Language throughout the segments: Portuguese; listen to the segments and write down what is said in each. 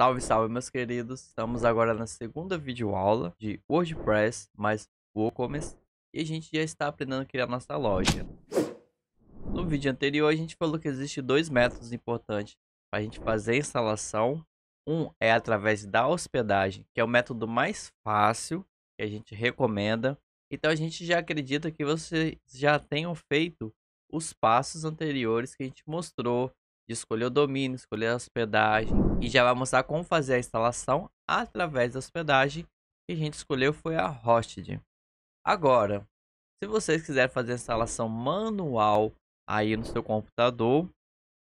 Salve, salve, meus queridos! Estamos agora na segunda videoaula de WordPress mais WooCommerce e a gente já está aprendendo a criar nossa loja. No vídeo anterior, a gente falou que existe dois métodos importantes para a gente fazer a instalação. Um é através da hospedagem, que é o método mais fácil que a gente recomenda. Então, a gente já acredita que vocês já tenham feito os passos anteriores que a gente mostrou de escolher o domínio, escolher a hospedagem e já vai mostrar como fazer a instalação através da hospedagem que a gente escolheu foi a Hosted. Agora, se vocês quiserem fazer a instalação manual aí no seu computador,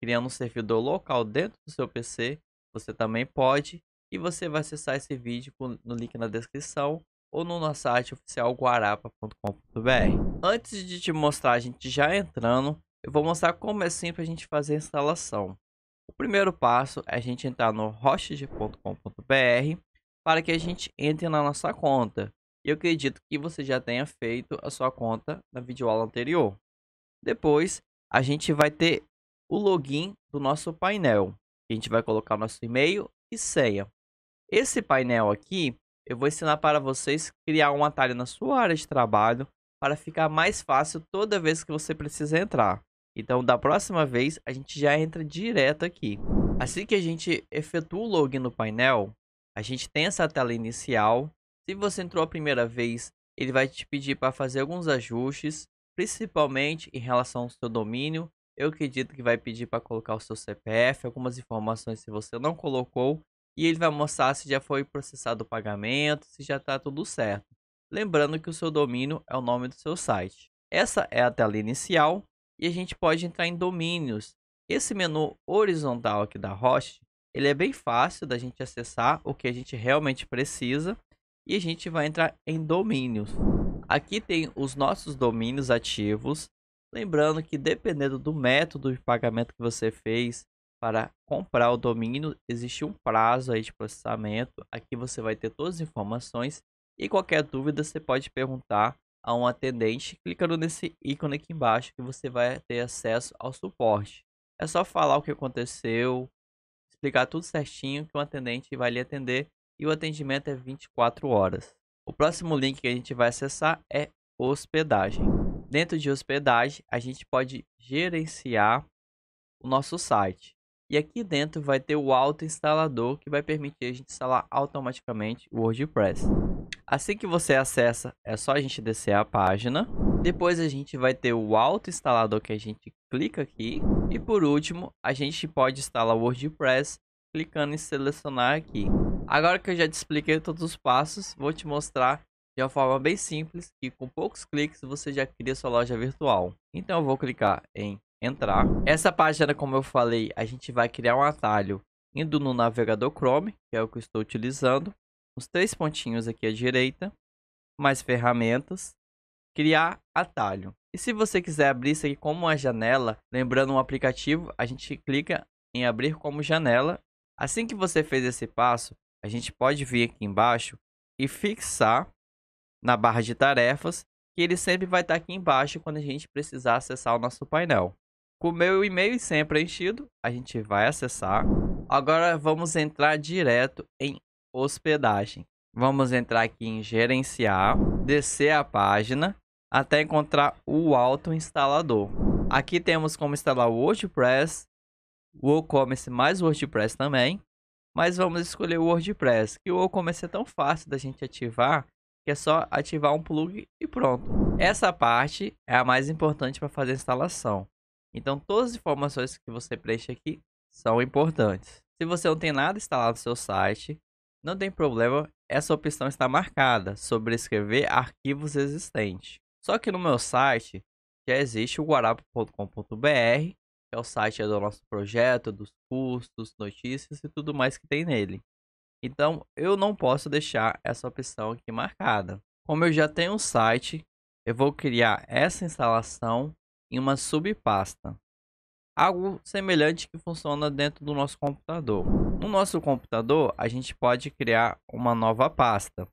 criando um servidor local dentro do seu PC, você também pode e você vai acessar esse vídeo no link na descrição ou no nosso site oficial guarapa.com.br. Antes de te mostrar a gente já entrando, eu vou mostrar como é simples a gente fazer a instalação. O primeiro passo é a gente entrar no hostg.com.br para que a gente entre na nossa conta. E eu acredito que você já tenha feito a sua conta na videoaula anterior. Depois, a gente vai ter o login do nosso painel. A gente vai colocar nosso e-mail e senha. Esse painel aqui, eu vou ensinar para vocês criar um atalho na sua área de trabalho para ficar mais fácil toda vez que você precisa entrar. Então, da próxima vez, a gente já entra direto aqui. Assim que a gente efetua o login no painel, a gente tem essa tela inicial. Se você entrou a primeira vez, ele vai te pedir para fazer alguns ajustes, principalmente em relação ao seu domínio. Eu acredito que vai pedir para colocar o seu CPF, algumas informações se você não colocou, e ele vai mostrar se já foi processado o pagamento, se já está tudo certo. Lembrando que o seu domínio é o nome do seu site. Essa é a tela inicial e a gente pode entrar em domínios. Esse menu horizontal aqui da host, ele é bem fácil da gente acessar o que a gente realmente precisa e a gente vai entrar em domínios. Aqui tem os nossos domínios ativos, lembrando que dependendo do método de pagamento que você fez para comprar o domínio, existe um prazo aí de processamento. Aqui você vai ter todas as informações e qualquer dúvida você pode perguntar a um atendente clicando nesse ícone aqui embaixo que você vai ter acesso ao suporte. É só falar o que aconteceu, explicar tudo certinho que o um atendente vai lhe atender e o atendimento é 24 horas. O próximo link que a gente vai acessar é hospedagem. Dentro de hospedagem, a gente pode gerenciar o nosso site. E aqui dentro vai ter o auto instalador que vai permitir a gente instalar automaticamente o WordPress. Assim que você acessa, é só a gente descer a página. Depois a gente vai ter o auto instalador que a gente clica aqui. E por último, a gente pode instalar o WordPress clicando em selecionar aqui. Agora que eu já te expliquei todos os passos, vou te mostrar de uma forma bem simples que com poucos cliques você já cria sua loja virtual. Então eu vou clicar em entrar. Essa página, como eu falei, a gente vai criar um atalho indo no navegador Chrome, que é o que eu estou utilizando os três pontinhos aqui à direita, mais ferramentas, criar atalho. E se você quiser abrir isso aqui como uma janela, lembrando um aplicativo, a gente clica em abrir como janela. Assim que você fez esse passo, a gente pode vir aqui embaixo e fixar na barra de tarefas, que ele sempre vai estar aqui embaixo quando a gente precisar acessar o nosso painel. Com o meu e-mail sempre preenchido, a gente vai acessar. Agora vamos entrar direto em hospedagem. Vamos entrar aqui em gerenciar, descer a página até encontrar o auto-instalador. Aqui temos como instalar o WordPress, o WooCommerce mais WordPress também, mas vamos escolher o WordPress, que o WooCommerce é tão fácil da gente ativar que é só ativar um plugin e pronto. Essa parte é a mais importante para fazer a instalação. Então todas as informações que você preenche aqui são importantes. Se você não tem nada instalado no seu site, não tem problema, essa opção está marcada, sobrescrever arquivos existentes. Só que no meu site já existe o guarapo.com.br, que é o site do nosso projeto, dos custos, notícias e tudo mais que tem nele. Então eu não posso deixar essa opção aqui marcada. Como eu já tenho um site, eu vou criar essa instalação em uma subpasta. Algo semelhante que funciona dentro do nosso computador. No nosso computador, a gente pode criar uma nova pasta.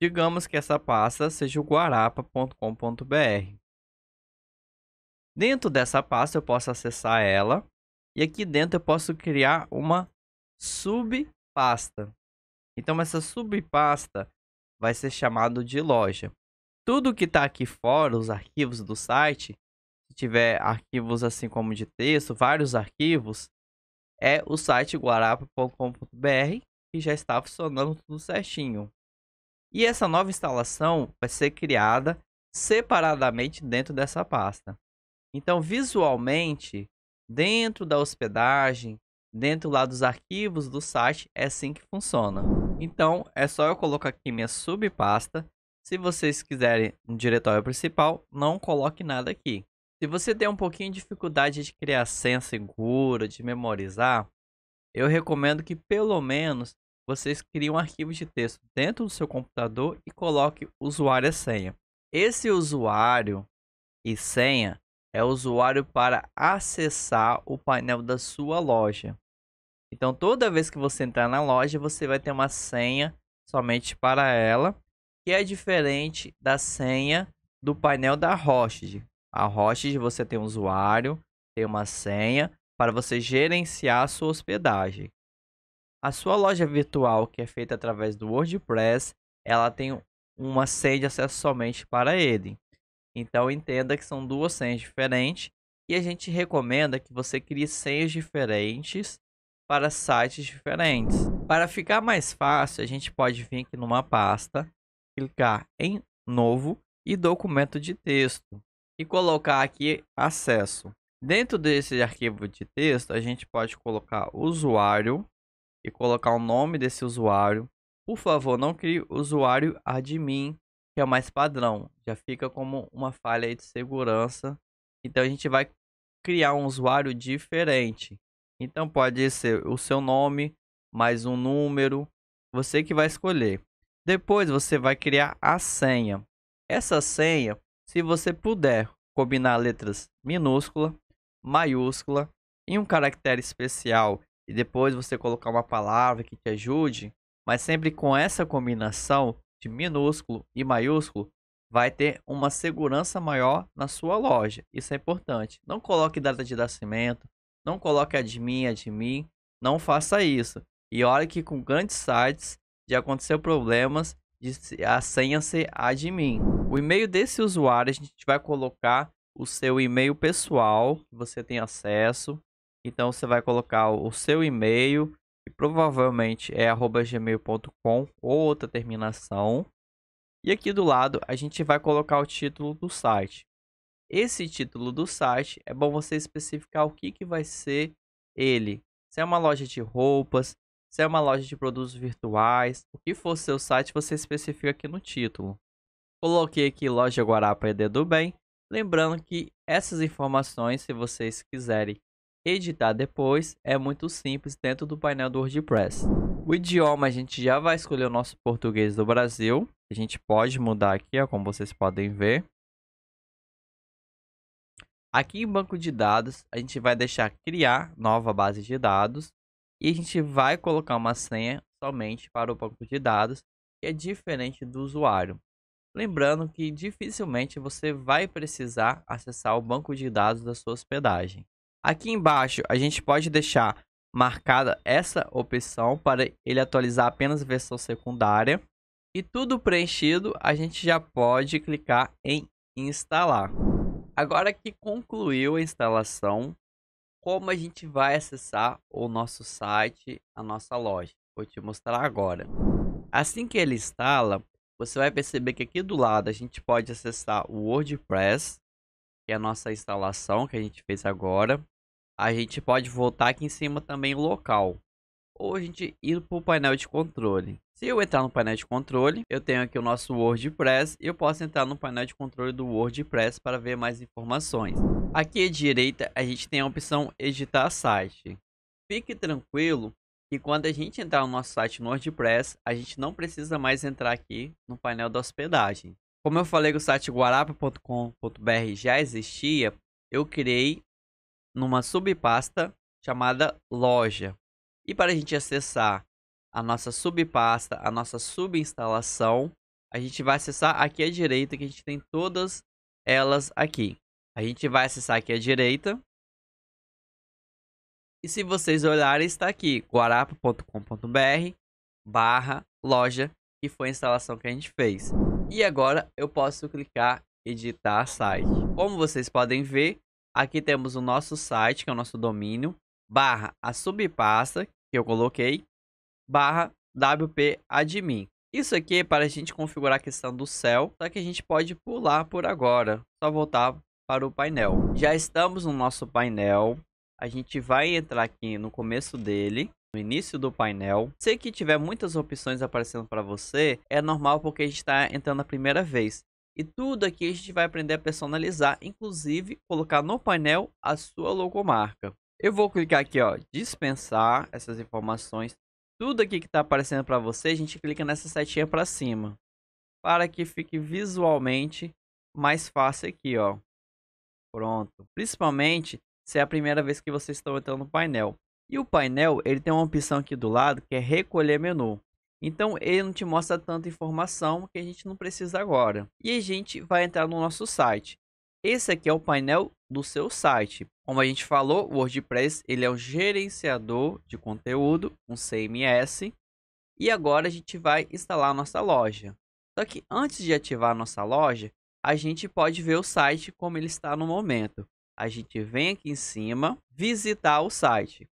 Digamos que essa pasta seja o guarapa.com.br. Dentro dessa pasta eu posso acessar ela e aqui dentro eu posso criar uma subpasta. Então essa subpasta vai ser chamado de loja. Tudo que está aqui fora, os arquivos do site, se tiver arquivos assim como de texto, vários arquivos, é o site guarapa.com.br que já está funcionando tudo certinho. E essa nova instalação vai ser criada separadamente dentro dessa pasta. Então, visualmente, dentro da hospedagem, dentro lá dos arquivos do site, é assim que funciona. Então, é só eu colocar aqui minha subpasta. Se vocês quiserem um diretório principal, não coloque nada aqui. Se você tem um pouquinho de dificuldade de criar senha segura, de memorizar, eu recomendo que pelo menos vocês criem um arquivo de texto dentro do seu computador e coloque usuário e senha. Esse usuário e senha é o usuário para acessar o painel da sua loja. Então, toda vez que você entrar na loja, você vai ter uma senha somente para ela, que é diferente da senha do painel da Roche, a host você tem um usuário, tem uma senha para você gerenciar a sua hospedagem. A sua loja virtual, que é feita através do WordPress, ela tem uma senha de acesso somente para ele. Então entenda que são duas senhas diferentes e a gente recomenda que você crie senhas diferentes para sites diferentes. Para ficar mais fácil, a gente pode vir aqui numa pasta, clicar em novo e documento de texto e colocar aqui acesso. Dentro desse arquivo de texto, a gente pode colocar usuário e colocar o nome desse usuário. Por favor, não crie usuário admin, que é o mais padrão. Já fica como uma falha de segurança. Então a gente vai criar um usuário diferente. Então pode ser o seu nome, mais um número, você que vai escolher. Depois você vai criar a senha. Essa senha se você puder combinar letras minúscula, maiúscula e um caractere especial e depois você colocar uma palavra que te ajude, mas sempre com essa combinação de minúsculo e maiúsculo, vai ter uma segurança maior na sua loja. Isso é importante. Não coloque data de nascimento, não coloque admin, admin, não faça isso. E olha que com grandes sites já aconteceu problemas de a senha ser admin. O e-mail desse usuário a gente vai colocar o seu e-mail pessoal que você tem acesso. Então você vai colocar o seu e-mail, que provavelmente é gmail.com ou outra terminação. E aqui do lado a gente vai colocar o título do site. Esse título do site é bom você especificar o que, que vai ser ele. Se é uma loja de roupas, se é uma loja de produtos virtuais, o que for seu site, você especifica aqui no título. Coloquei aqui Loja Guarapa ED do Bem. Lembrando que essas informações, se vocês quiserem editar depois, é muito simples dentro do painel do WordPress. O idioma a gente já vai escolher o nosso português do Brasil. A gente pode mudar aqui, ó, como vocês podem ver. Aqui em banco de dados, a gente vai deixar criar nova base de dados. E a gente vai colocar uma senha somente para o banco de dados, que é diferente do usuário. Lembrando que dificilmente você vai precisar acessar o banco de dados da sua hospedagem. Aqui embaixo a gente pode deixar marcada essa opção para ele atualizar apenas a versão secundária. E tudo preenchido, a gente já pode clicar em instalar. Agora que concluiu a instalação, como a gente vai acessar o nosso site, a nossa loja. Vou te mostrar agora. Assim que ele instala, você vai perceber que aqui do lado a gente pode acessar o WordPress, que é a nossa instalação que a gente fez agora. A gente pode voltar aqui em cima também o local ou a gente ir para o painel de controle. Se eu entrar no painel de controle, eu tenho aqui o nosso WordPress e eu posso entrar no painel de controle do WordPress para ver mais informações. Aqui à direita, a gente tem a opção editar site. Fique tranquilo que quando a gente entrar no nosso site no WordPress, a gente não precisa mais entrar aqui no painel da hospedagem. Como eu falei que o site guarapa.com.br já existia, eu criei numa subpasta chamada loja. E para a gente acessar a nossa subpasta, a nossa subinstalação, a gente vai acessar aqui à direita, que a gente tem todas elas aqui. A gente vai acessar aqui à direita. E se vocês olharem, está aqui, guarapa.com.br barra loja, que foi a instalação que a gente fez. E agora eu posso clicar editar site. Como vocês podem ver, aqui temos o nosso site, que é o nosso domínio, barra a subpasta, que eu coloquei, barra wp-admin. Isso aqui é para a gente configurar a questão do céu, só que a gente pode pular por agora, só voltar para o painel. Já estamos no nosso painel, a gente vai entrar aqui no começo dele, no início do painel. Se que tiver muitas opções aparecendo para você, é normal porque a gente está entrando a primeira vez. E tudo aqui a gente vai aprender a personalizar, inclusive colocar no painel a sua logomarca. Eu vou clicar aqui, ó, dispensar essas informações. Tudo aqui que está aparecendo para você, a gente clica nessa setinha para cima. Para que fique visualmente mais fácil aqui, ó. Pronto. Principalmente se é a primeira vez que vocês estão entrando no painel. E o painel, ele tem uma opção aqui do lado que é recolher menu. Então ele não te mostra tanta informação que a gente não precisa agora. E a gente vai entrar no nosso site. Esse aqui é o painel do seu site. Como a gente falou, o WordPress ele é um gerenciador de conteúdo, um CMS. E agora a gente vai instalar nossa loja. Só que antes de ativar nossa loja, a gente pode ver o site como ele está no momento. A gente vem aqui em cima, visitar o site.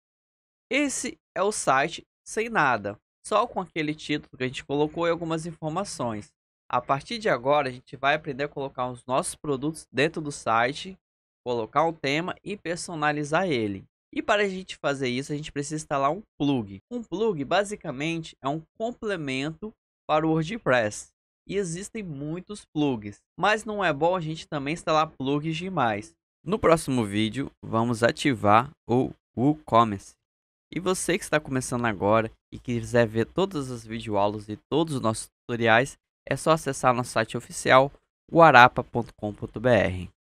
Esse é o site sem nada, só com aquele título que a gente colocou e algumas informações. A partir de agora, a gente vai aprender a colocar os nossos produtos dentro do site colocar um tema e personalizar ele. E para a gente fazer isso, a gente precisa instalar um plug. Um plug, basicamente, é um complemento para o WordPress. E existem muitos plugs, mas não é bom a gente também instalar plugs demais. No próximo vídeo, vamos ativar o WooCommerce. E você que está começando agora e quiser ver todas as videoaulas e todos os nossos tutoriais, é só acessar nosso site oficial guarapa.com.br.